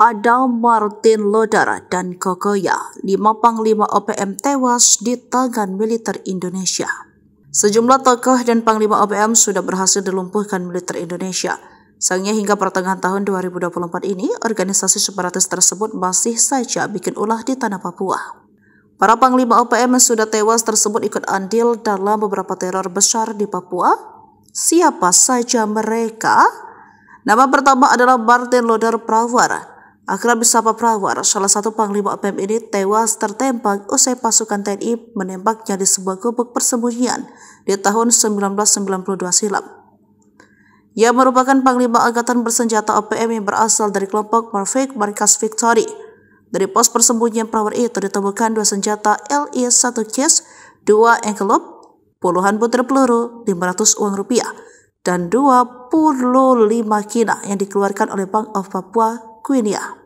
Ada Martin Lodara dan Kokoya, lima panglima OPM tewas di tangan militer Indonesia. Sejumlah tokoh dan panglima OPM sudah berhasil dilumpuhkan militer Indonesia. Sayangnya hingga pertengahan tahun 2024 ini, organisasi separatis tersebut masih saja bikin ulah di tanah Papua. Para panglima OPM yang sudah tewas tersebut ikut andil dalam beberapa teror besar di Papua. Siapa saja mereka? Nama pertama adalah Martin Loder Prawar. Akhirnya bersama Prawar, salah satu panglima PM ini tewas tertembak usai pasukan TNI menembaknya di sebuah gubuk persembunyian di tahun 1992 silam. Ia merupakan panglima angkatan bersenjata OPM yang berasal dari kelompok Marfik Markas Victory. Dari pos persembunyian Prawar itu ditemukan dua senjata LI-1 case, dua envelope, puluhan butir peluru, 500 uang rupiah, dan 25 kina yang dikeluarkan oleh Bank of Papua Guinea.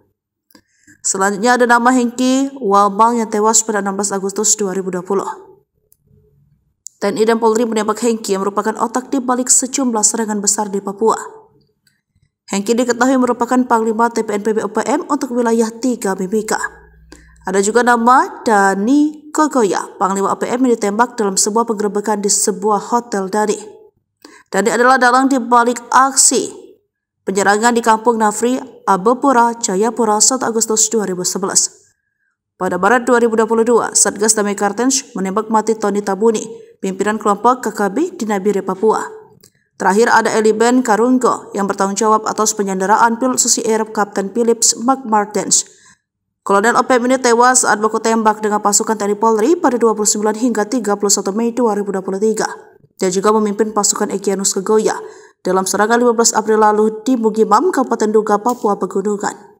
Selanjutnya ada nama Hengki Wabang yang tewas pada 16 Agustus 2020. TNI dan Polri menembak Hengki yang merupakan otak di balik sejumlah serangan besar di Papua. Hengki diketahui merupakan Panglima TPNPB OPM untuk wilayah 3 Mimika. Ada juga nama Dani Kogoya, Panglima OPM yang ditembak dalam sebuah penggerebekan di sebuah hotel Dani. Dani adalah dalang di balik aksi penyerangan di kampung Nafri, Abepura, Jayapura 1 Agustus 2011. Pada Maret 2022, Satgas Damai Kartens menembak mati Tony Tabuni, pimpinan kelompok KKB di Nabire, Papua. Terakhir ada Eli Ben Karungo yang bertanggung jawab atas penyanderaan pil susi Air Kapten Philips Martens. Kolonel OPM ini tewas saat baku tembak dengan pasukan TNI Polri pada 29 hingga 31 Mei 2023. Dia juga memimpin pasukan Egyanus Kegoya dalam serangan 15 April lalu di Mugimam, Kabupaten Duga, Papua Pegunungan.